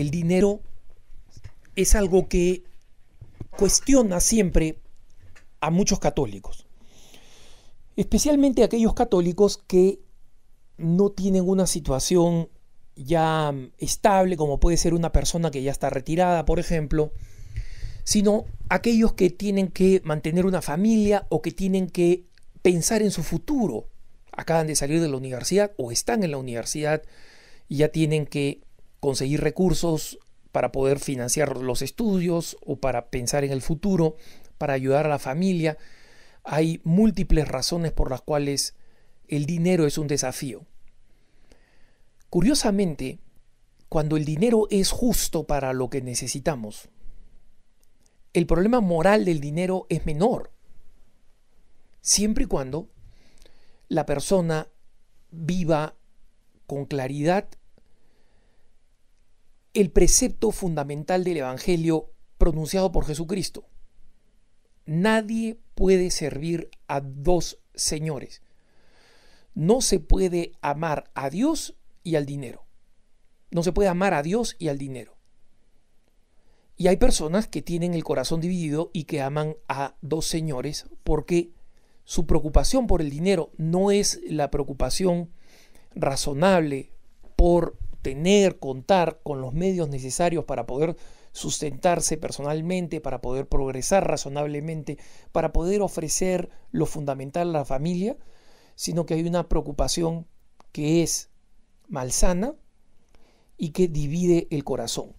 el dinero es algo que cuestiona siempre a muchos católicos, especialmente aquellos católicos que no tienen una situación ya estable, como puede ser una persona que ya está retirada, por ejemplo, sino aquellos que tienen que mantener una familia o que tienen que pensar en su futuro. Acaban de salir de la universidad o están en la universidad y ya tienen que conseguir recursos para poder financiar los estudios o para pensar en el futuro, para ayudar a la familia. Hay múltiples razones por las cuales el dinero es un desafío. Curiosamente, cuando el dinero es justo para lo que necesitamos, el problema moral del dinero es menor, siempre y cuando la persona viva con claridad el precepto fundamental del Evangelio pronunciado por Jesucristo. Nadie puede servir a dos señores. No se puede amar a Dios y al dinero. No se puede amar a Dios y al dinero. Y hay personas que tienen el corazón dividido y que aman a dos señores porque su preocupación por el dinero no es la preocupación razonable por contar con los medios necesarios para poder sustentarse personalmente, para poder progresar razonablemente, para poder ofrecer lo fundamental a la familia, sino que hay una preocupación que es malsana y que divide el corazón.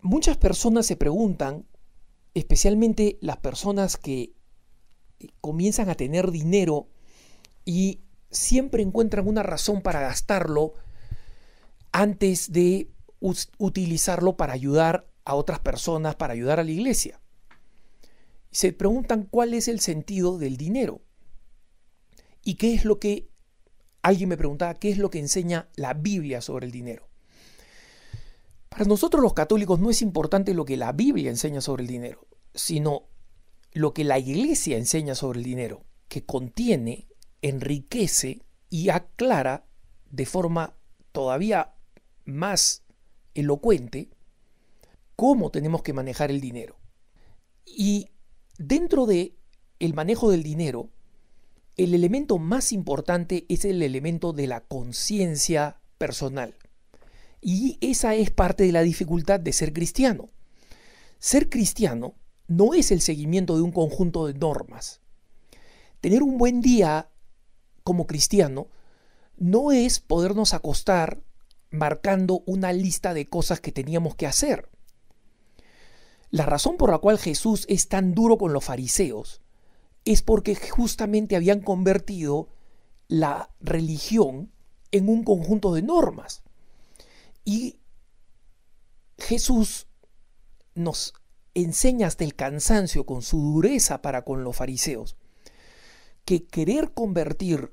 Muchas personas se preguntan, especialmente las personas que eh, comienzan a tener dinero y siempre encuentran una razón para gastarlo antes de utilizarlo para ayudar a otras personas, para ayudar a la iglesia. Se preguntan cuál es el sentido del dinero y qué es lo que, alguien me preguntaba, qué es lo que enseña la Biblia sobre el dinero. Para nosotros los católicos no es importante lo que la Biblia enseña sobre el dinero, sino lo que la iglesia enseña sobre el dinero, que contiene, enriquece y aclara de forma todavía más elocuente cómo tenemos que manejar el dinero. Y dentro de el manejo del dinero, el elemento más importante es el elemento de la conciencia personal. Y esa es parte de la dificultad de ser cristiano. Ser cristiano no es el seguimiento de un conjunto de normas. Tener un buen día como cristiano no es podernos acostar marcando una lista de cosas que teníamos que hacer. La razón por la cual Jesús es tan duro con los fariseos es porque justamente habían convertido la religión en un conjunto de normas. Y Jesús nos enseña hasta el cansancio con su dureza para con los fariseos que querer convertir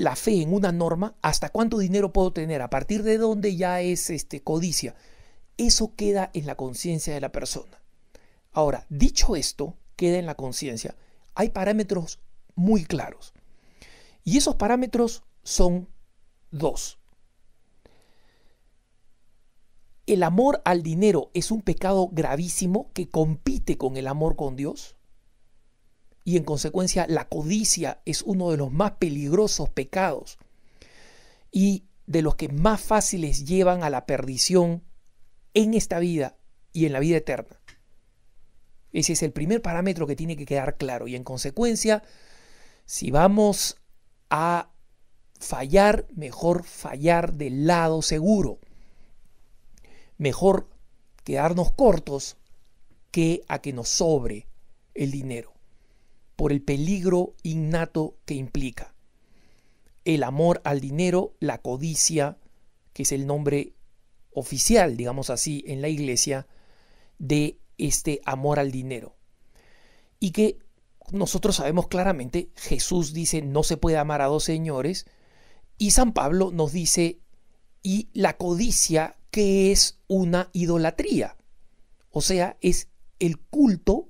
la fe en una norma, hasta cuánto dinero puedo tener, a partir de dónde ya es este, codicia. Eso queda en la conciencia de la persona. Ahora, dicho esto, queda en la conciencia. Hay parámetros muy claros. Y esos parámetros son dos. El amor al dinero es un pecado gravísimo que compite con el amor con Dios y en consecuencia la codicia es uno de los más peligrosos pecados y de los que más fáciles llevan a la perdición en esta vida y en la vida eterna. Ese es el primer parámetro que tiene que quedar claro y en consecuencia, si vamos a fallar, mejor fallar del lado seguro. Mejor quedarnos cortos que a que nos sobre el dinero por el peligro innato que implica. El amor al dinero, la codicia, que es el nombre oficial, digamos así, en la iglesia, de este amor al dinero. Y que nosotros sabemos claramente, Jesús dice, no se puede amar a dos señores, y San Pablo nos dice, y la codicia, que es una idolatría, o sea, es el culto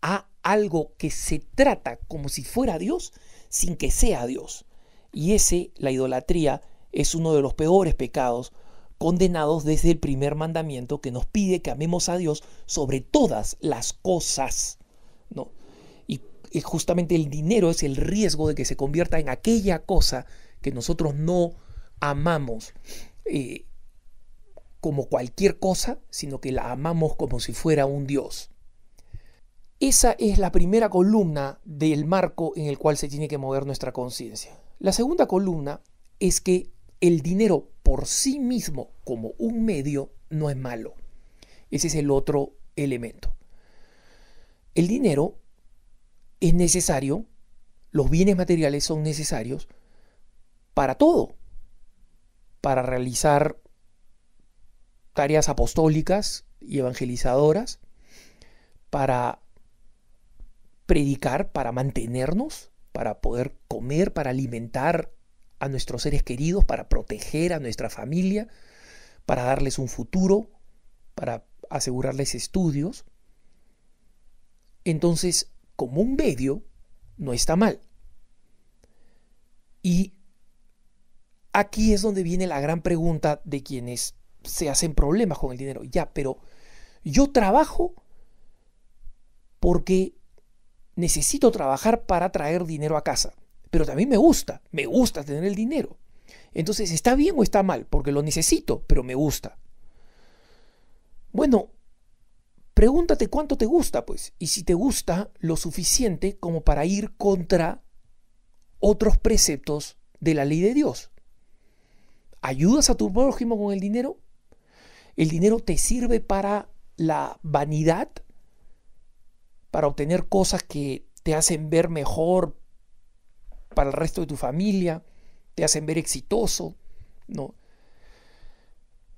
a algo que se trata como si fuera Dios sin que sea Dios. Y ese, la idolatría, es uno de los peores pecados condenados desde el primer mandamiento que nos pide que amemos a Dios sobre todas las cosas. ¿no? Y justamente el dinero es el riesgo de que se convierta en aquella cosa que nosotros no amamos eh, como cualquier cosa, sino que la amamos como si fuera un Dios. Esa es la primera columna del marco en el cual se tiene que mover nuestra conciencia. La segunda columna es que el dinero por sí mismo como un medio no es malo. Ese es el otro elemento. El dinero es necesario, los bienes materiales son necesarios para todo, para realizar tareas apostólicas y evangelizadoras, para predicar para mantenernos, para poder comer, para alimentar a nuestros seres queridos, para proteger a nuestra familia, para darles un futuro, para asegurarles estudios. Entonces, como un medio, no está mal. Y aquí es donde viene la gran pregunta de quienes se hacen problemas con el dinero. Ya, pero yo trabajo porque necesito trabajar para traer dinero a casa, pero también me gusta, me gusta tener el dinero. Entonces, ¿está bien o está mal? Porque lo necesito, pero me gusta. Bueno, pregúntate cuánto te gusta, pues, y si te gusta lo suficiente como para ir contra otros preceptos de la ley de Dios. ¿Ayudas a tu prójimo con el dinero? ¿El dinero te sirve para la vanidad? para obtener cosas que te hacen ver mejor para el resto de tu familia, te hacen ver exitoso, ¿no?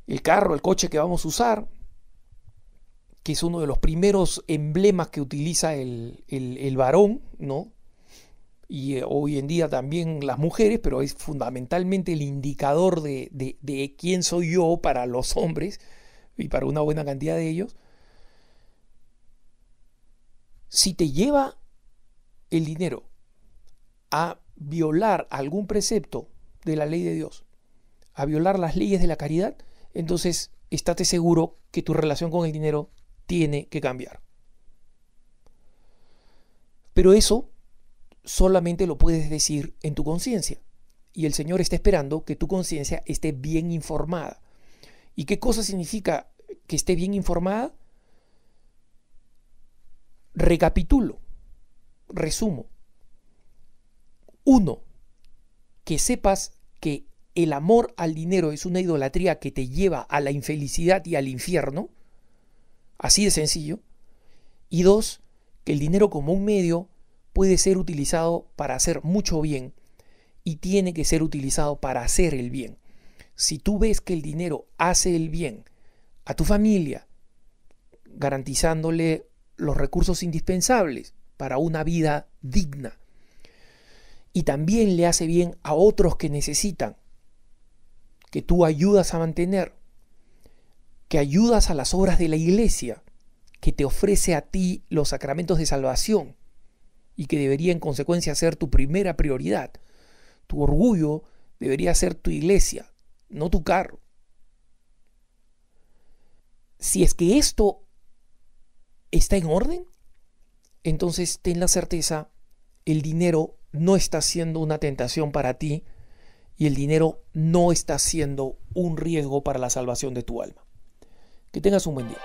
El carro, el coche que vamos a usar, que es uno de los primeros emblemas que utiliza el, varón, ¿no? y eh, hoy en día también las mujeres, pero es fundamentalmente el indicador de, de, quién soy yo para los hombres y para una buena cantidad de ellos, si te lleva el dinero a violar algún precepto de la ley de Dios, a violar las leyes de la caridad, entonces estate seguro que tu relación con el dinero tiene que cambiar. Pero eso solamente lo puedes decir en tu conciencia. Y el Señor está esperando que tu conciencia esté bien informada. ¿Y qué cosa significa que esté bien informada? Recapitulo, resumo. Uno, que sepas que el amor al dinero es una idolatría que te lleva a la infelicidad y al infierno, así de sencillo. Y dos, que el dinero como un medio puede ser utilizado para hacer mucho bien y tiene que ser utilizado para hacer el bien. Si tú ves que el dinero hace el bien a tu familia, garantizándole los recursos indispensables para una vida digna. Y también le hace bien a otros que necesitan, que tú ayudas a mantener, que ayudas a las obras de la iglesia, que te ofrece a ti los sacramentos de salvación y que debería en consecuencia ser tu primera prioridad. Tu orgullo debería ser tu iglesia, no tu carro. Si es que esto está en orden, entonces ten la certeza, el dinero no está siendo una tentación para ti y el dinero no está siendo un riesgo para la salvación de tu alma. Que tengas un buen día.